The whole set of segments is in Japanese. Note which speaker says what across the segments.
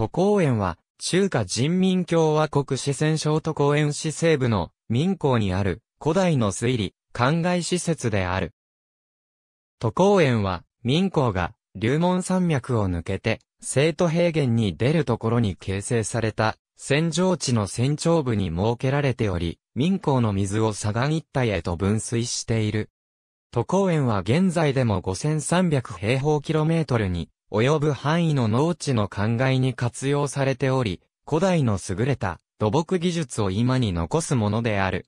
Speaker 1: 都公園は、中華人民共和国四川省都公園市西部の民港にある古代の水利、灌漑施設である。都公園は、民港が龍門山脈を抜けて、生徒平原に出るところに形成された、戦場地の戦長部に設けられており、民港の水を砂岩一帯へと分水している。都公園は現在でも5300平方キロメートルに及ぶ範囲の農地の灌漑に活用されており、古代の優れた土木技術を今に残すものである。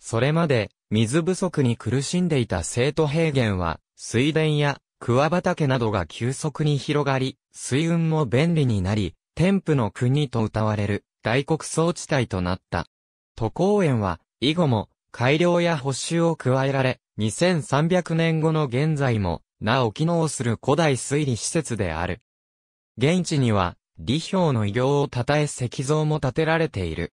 Speaker 1: それまで水不足に苦しんでいた生徒平原は水田や桑畑などが急速に広がり、水運も便利になり、天賦の国と謳われる大穀倉地帯となった。都公園は以後も改良や補修を加えられ、2300年後の現在もなお機能する古代推理施設である。現地には、李氷の偉業を称え石像も建てられている。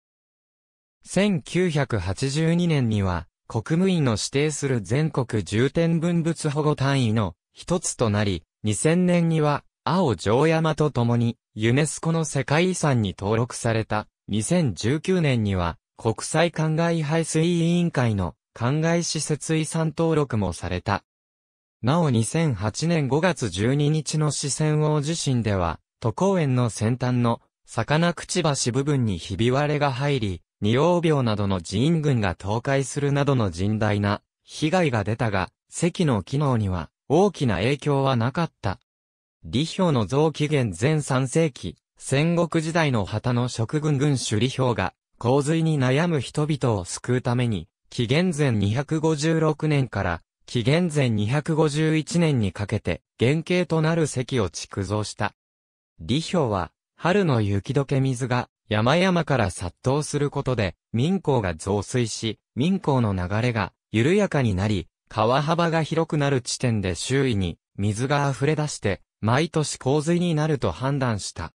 Speaker 1: 1982年には、国務院の指定する全国重点文物保護単位の一つとなり、2000年には、青城山と共に、ユネスコの世界遺産に登録された。2019年には、国際灌漑排水委員会の灌漑施設遺産登録もされた。なお2008年5月12日の四川王地震では、都公園の先端の魚くちばし部分にひび割れが入り、二王病などの寺院群が倒壊するなどの甚大な被害が出たが、石の機能には大きな影響はなかった。李氷の造紀元前3世紀、戦国時代の旗の職軍軍主李氷が洪水に悩む人々を救うために、紀元前256年から紀元前251年にかけて原型となる石を築造した。李氷は、春の雪解け水が山々から殺到することで、民港が増水し、民港の流れが緩やかになり、川幅が広くなる地点で周囲に水が溢れ出して、毎年洪水になると判断した。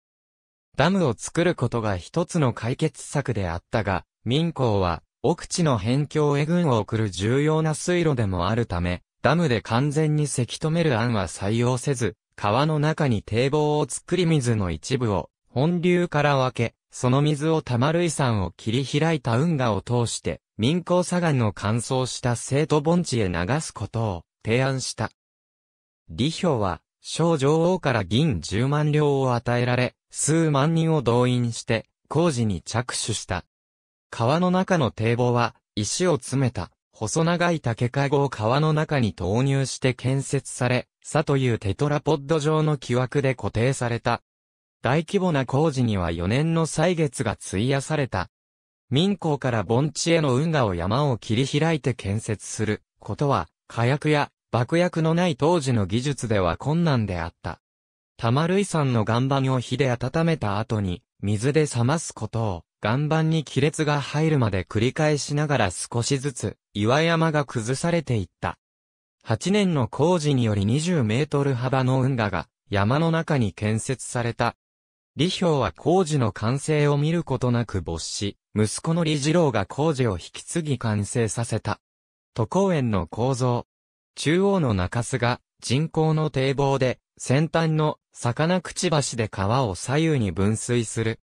Speaker 1: ダムを作ることが一つの解決策であったが、民工は奥地の辺境へ軍を送る重要な水路でもあるため、ダムで完全にせき止める案は採用せず、川の中に堤防を作り水の一部を本流から分け、その水を玉類山を切り開いた運河を通して、民工砂岩の乾燥した生徒盆地へ流すことを提案した。李氷は、小女王から銀十万両を与えられ、数万人を動員して、工事に着手した。川の中の堤防は、石を詰めた、細長い竹籠を川の中に投入して建設され、さというテトラポッド状の木枠で固定された。大規模な工事には4年の歳月が費やされた。民港から盆地への運河を山を切り開いて建設することは、火薬や爆薬のない当時の技術では困難であった。玉類山の岩盤を火で温めた後に、水で冷ますことを、岩盤に亀裂が入るまで繰り返しながら少しずつ岩山が崩されていった。8年の工事により20メートル幅の運河が山の中に建設された。李氷は工事の完成を見ることなく没し、息子の李次郎が工事を引き継ぎ完成させた。都公園の構造。中央の中洲が人工の堤防で先端の魚くちばしで川を左右に分水する。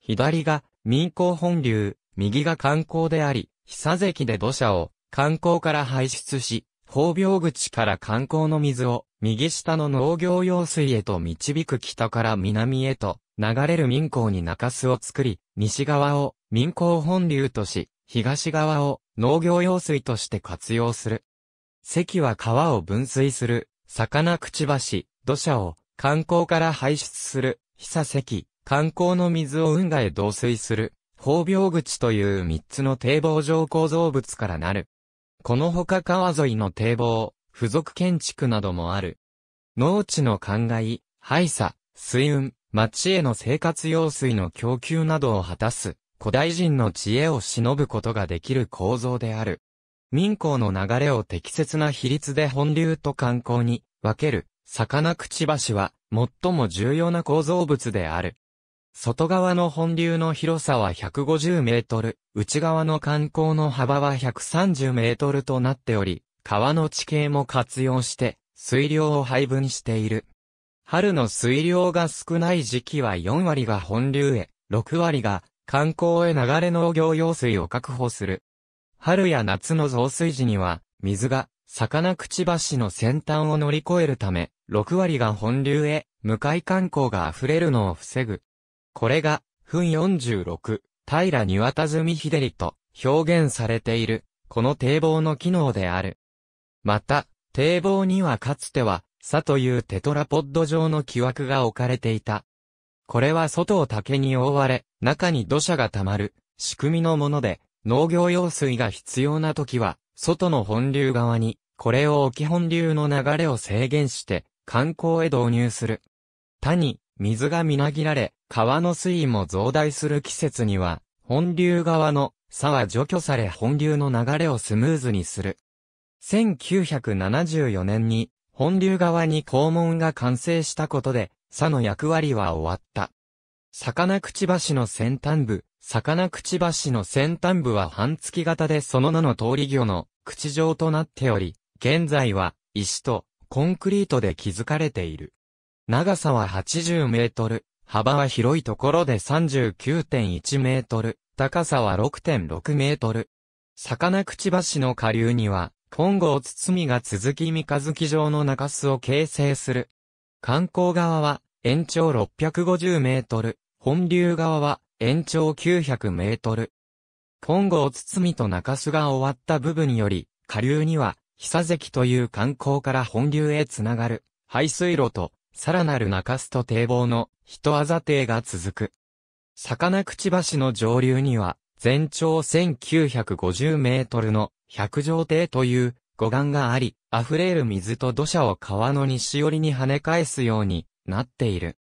Speaker 1: 左が民港本流、右が観光であり、久関で土砂を観光から排出し、放病口から観光の水を、右下の農業用水へと導く北から南へと、流れる民港に中州を作り、西側を民港本流とし、東側を農業用水として活用する。関は川を分水する、魚くちばし、土砂を観光から排出する、久関、観光の水を運河へ導水する、放病口という三つの堤防上構造物からなる。このほか川沿いの堤防、付属建築などもある。農地の灌漑、廃砂、水運、町への生活用水の供給などを果たす、古代人の知恵を忍ぶことができる構造である。民工の流れを適切な比率で本流と観光に分ける、魚口橋は最も重要な構造物である。外側の本流の広さは150メートル、内側の観光の幅は130メートルとなっており、川の地形も活用して、水量を配分している。春の水量が少ない時期は4割が本流へ、6割が観光へ流れ農業用水を確保する。春や夏の増水時には、水が、魚くちばしの先端を乗り越えるため、6割が本流へ、向かい観光が溢れるのを防ぐ。これが、墳46、平庭田ひ秀利と表現されている、この堤防の機能である。また、堤防にはかつては、佐というテトラポッド状の木枠が置かれていた。これは外を竹に覆われ、中に土砂が溜まる、仕組みのもので、農業用水が必要な時は、外の本流側に、これを置き本流の流れを制限して、観光へ導入する。谷、水がみなぎられ、川の水位も増大する季節には、本流側の差は除去され本流の流れをスムーズにする。1974年に、本流側に肛門が完成したことで、差の役割は終わった。魚くちばしの先端部、魚くちばしの先端部は半月型でその名の通り魚の口状となっており、現在は石とコンクリートで築かれている。長さは80メートル、幅は広いところで39.1メートル、高さは6.6メートル。魚口橋の下流には、本郷みが続き三日月状の中州を形成する。観光側は、延長650メートル、本流側は、延長900メートル。本郷みと中州が終わった部分より、下流には、久関という観光から本流へつながる、排水路とさらなる中洲と堤防の人あざ堤が続く。魚口橋の上流には、全長1950メートルの百条堤という護岸があり、溢れる水と土砂を川の西寄りに跳ね返すようになっている。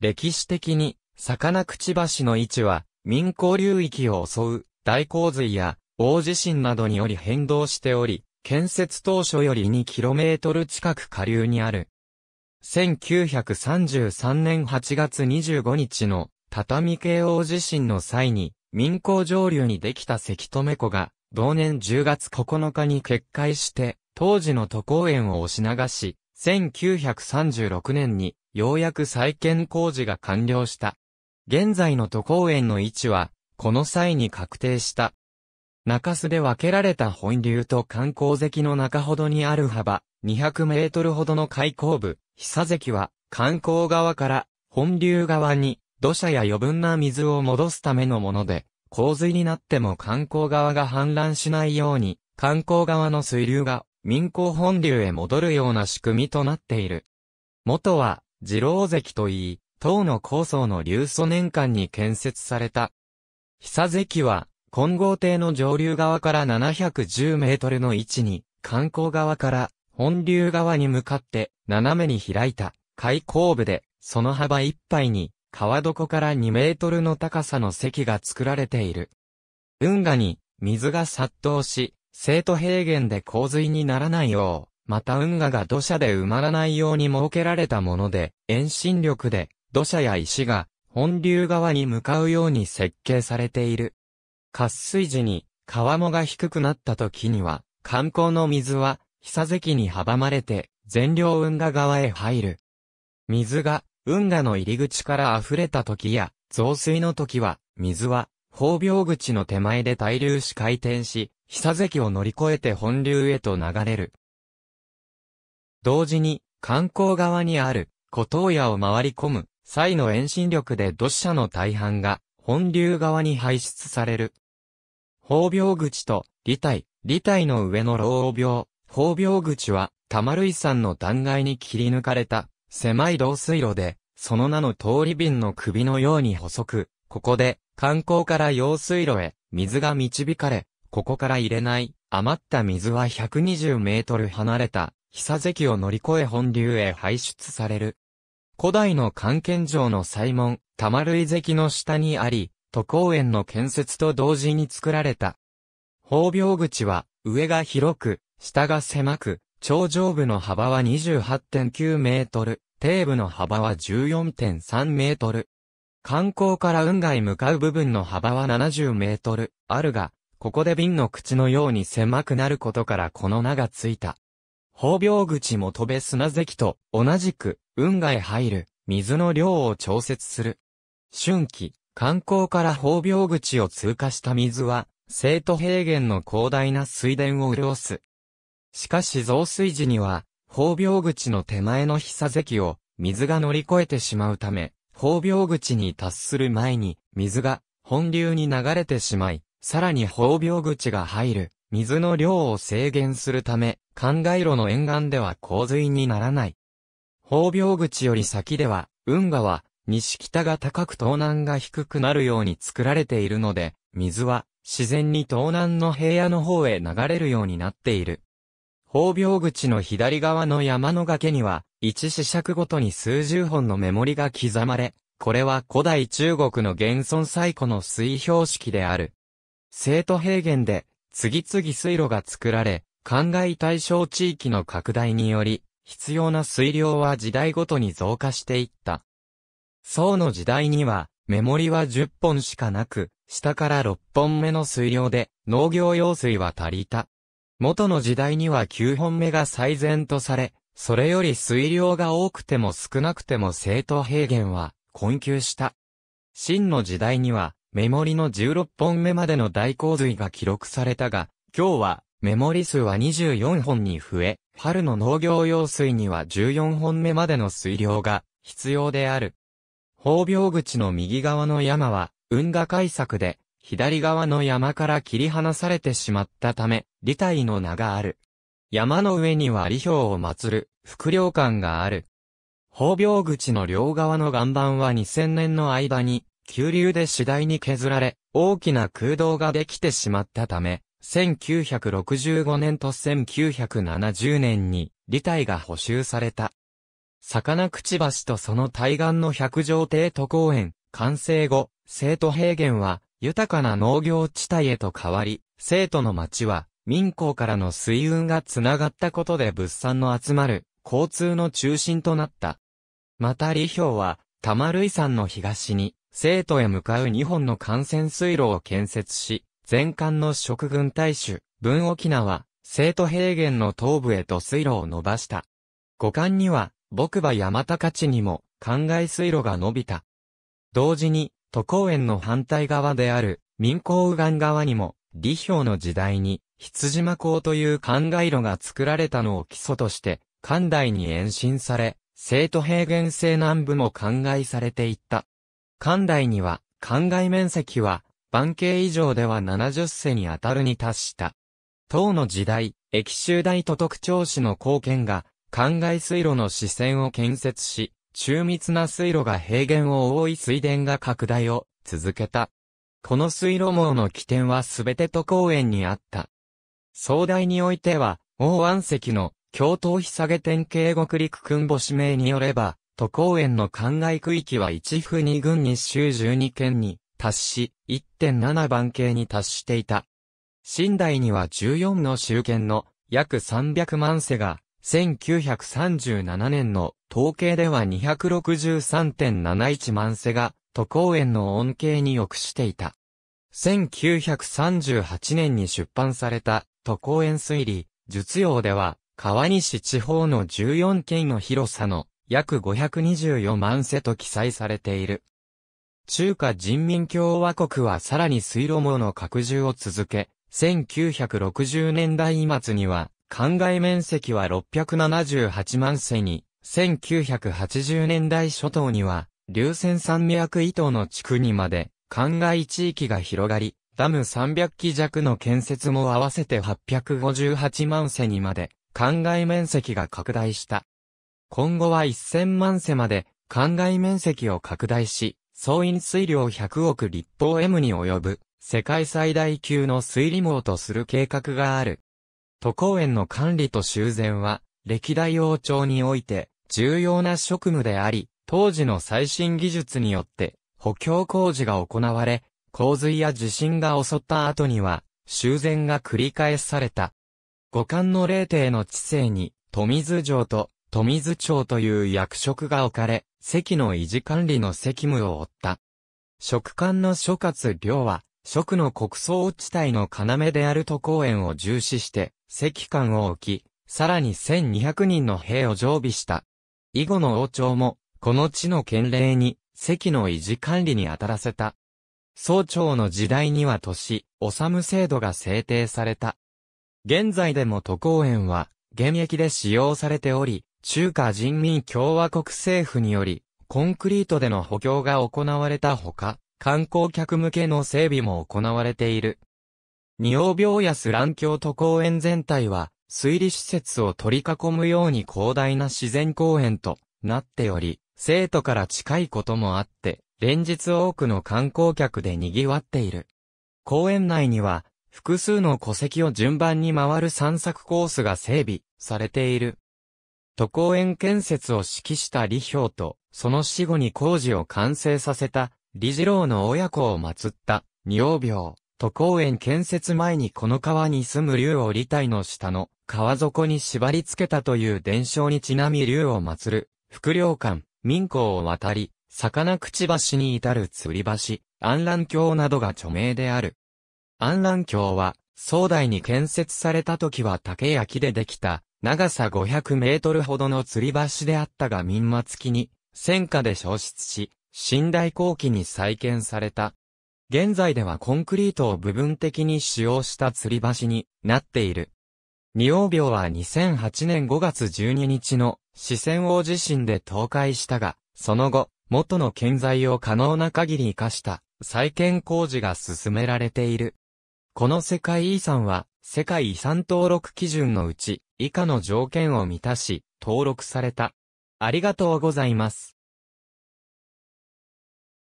Speaker 1: 歴史的に、魚口橋の位置は、民港流域を襲う大洪水や大地震などにより変動しており、建設当初より2トル近く下流にある1933年8月25日の畳慶応地震の際に民工上流にできた関留湖が同年10月9日に決壊して当時の都公園を押し流し1936年にようやく再建工事が完了した。現在の都公園の位置はこの際に確定した。中洲で分けられた本流と観光石の中ほどにある幅200メートルほどの開口部、久関は、観光側から本流側に土砂や余分な水を戻すためのもので、洪水になっても観光側が氾濫しないように、観光側の水流が民港本流へ戻るような仕組みとなっている。元は、二郎関といい、唐の高層の流祖年間に建設された。久関は、金剛亭の上流側から710メートルの位置に、観光側から本流側に向かって斜めに開いた開口部で、その幅いっぱいに川床から2メートルの高さの席が作られている。運河に水が殺到し、生徒平原で洪水にならないよう、また運河が土砂で埋まらないように設けられたもので、遠心力で土砂や石が本流側に向かうように設計されている。渇水時に川もが低くなった時には、観光の水は久関に阻まれて、全量運河側へ入る。水が、運河の入り口から溢れた時や、増水の時は、水は、放病口の手前で滞留し回転し、久関を乗り越えて本流へと流れる。同時に、観光側にある、古東屋を回り込む、際の遠心力で土砂の大半が、本流側に排出される。放病口と、利体、利体の上の老病、法病口は、玉類山の断崖に切り抜かれた、狭い道水路で、その名の通り瓶の首のように細く、ここで、観光から用水路へ、水が導かれ、ここから入れない、余った水は120メートル離れた、久関を乗り越え本流へ排出される。古代の関係城の西門、玉類関の下にあり、都公園の建設と同時に作られた。法病口は、上が広く、下が狭く、頂上部の幅は28.9メートル、底部の幅は14.3メートル。観光から運河へ向かう部分の幅は70メートル、あるが、ここで瓶の口のように狭くなることからこの名がついた。放病口も飛べ砂関と同じく運河へ入る水の量を調節する。春季、観光から放病口を通過した水は、生徒平原の広大な水田を潤す。しかし増水時には、放病口の手前の膝関を水が乗り越えてしまうため、放病口に達する前に水が本流に流れてしまい、さらに放病口が入る水の量を制限するため、灌漑路の沿岸では洪水にならない。放病口より先では、運河は西北が高く東南が低くなるように作られているので、水は自然に東南の平野の方へ流れるようになっている。方病口の左側の山の崖には、一四尺ごとに数十本の目盛りが刻まれ、これは古代中国の現存最古の水標識である。生徒平原で、次々水路が作られ、灌漑対象地域の拡大により、必要な水量は時代ごとに増加していった。宋の時代には、目盛りは10本しかなく、下から6本目の水量で、農業用水は足りた。元の時代には9本目が最善とされ、それより水量が多くても少なくても正当平原は困窮した。真の時代には、メモリの16本目までの大洪水が記録されたが、今日は、メモリ数は24本に増え、春の農業用水には14本目までの水量が必要である。放病口の右側の山は、運河改作で、左側の山から切り離されてしまったため、利体の名がある。山の上には利表を祀る、副領館がある。方病口の両側の岩盤は2000年の間に、急流で次第に削られ、大きな空洞ができてしまったため、1965年と1970年に、利体が補修された。魚くちばしとその対岸の百条帝都公園、完成後、生徒平原は、豊かな農業地帯へと変わり、生徒の町は、民港からの水運がつながったことで物産の集まる、交通の中心となった。また李氷は、玉類山の東に、生徒へ向かう2本の幹線水路を建設し、全館の食軍大衆、文沖縄、生徒平原の東部へと水路を伸ばした。五館には、牧場山高地にも、灌漑水路が伸びた。同時に、都公園の反対側である民港右岸側にも、李氷の時代に、羊間港という灌漑路が作られたのを基礎として、関大に延伸され、生徒平原西南部も灌漑されていった。関大には、灌漑面積は、万景以上では70世に当たるに達した。唐の時代、駅州大都督調子の貢献が、灌漑水路の支線を建設し、中密な水路が平原を覆い水田が拡大を続けた。この水路網の起点はすべて都公園にあった。壮大においては、王安石の京都日下げ天慶国陸君母指名によれば、都公園の灌漑区域は1府2郡に州12県に達し、1.7番系に達していた。新代には14の州県の約300万世が、1937年の統計では263.71万世が、都公園の恩恵にくしていた。1938年に出版された、都公園推理、術用では、川西地方の14県の広さの約524万世と記載されている。中華人民共和国はさらに水路網の拡充を続け、1960年代末には、灌漑面積は678万世に1980年代初頭には、流線山脈以東の地区にまで、灌漑地域が広がり、ダム300基弱の建設も合わせて858万世にまで、灌漑面積が拡大した。今後は1000万世まで、灌漑面積を拡大し、総員水量100億立方 M に及ぶ、世界最大級の水利網とする計画がある。都公園の管理と修繕は、歴代王朝において、重要な職務であり、当時の最新技術によって補強工事が行われ、洪水や地震が襲った後には修繕が繰り返された。五感の霊帝の知性に、富津城と富津町という役職が置かれ、席の維持管理の責務を負った。職官の諸葛亮は、職の国葬地帯の要である都公園を重視して、席官を置き、さらに1200人の兵を常備した。以後の王朝も、この地の県令に、席の維持管理に当たらせた。総長の時代には年、治制度が制定された。現在でも都公園は、現役で使用されており、中華人民共和国政府により、コンクリートでの補強が行われたほか、観光客向けの整備も行われている。仁王病やスラン教都公園全体は、水利施設を取り囲むように広大な自然公園となっており、生徒から近いこともあって、連日多くの観光客で賑わっている。公園内には、複数の戸籍を順番に回る散策コースが整備されている。都公園建設を指揮した李氷と、その死後に工事を完成させた、李次郎の親子を祀った、二王廟。都公園建設前にこの川に住む竜を理体の下の川底に縛り付けたという伝承にちなみ竜を祀る、福陵館、民港を渡り、魚口橋に至る吊り橋、安蘭橋などが著名である。安蘭橋は、壮大に建設された時は竹焼きでできた、長さ500メートルほどの吊り橋であったが民末期に、戦火で消失し、新代後期に再建された、現在ではコンクリートを部分的に使用した吊り橋になっている。仁王廟は2008年5月12日の四川大地震で倒壊したが、その後、元の建材を可能な限り活かした再建工事が進められている。この世界遺産は、世界遺産登録基準のうち、以下の条件を満たし、登録された。ありがとうございます。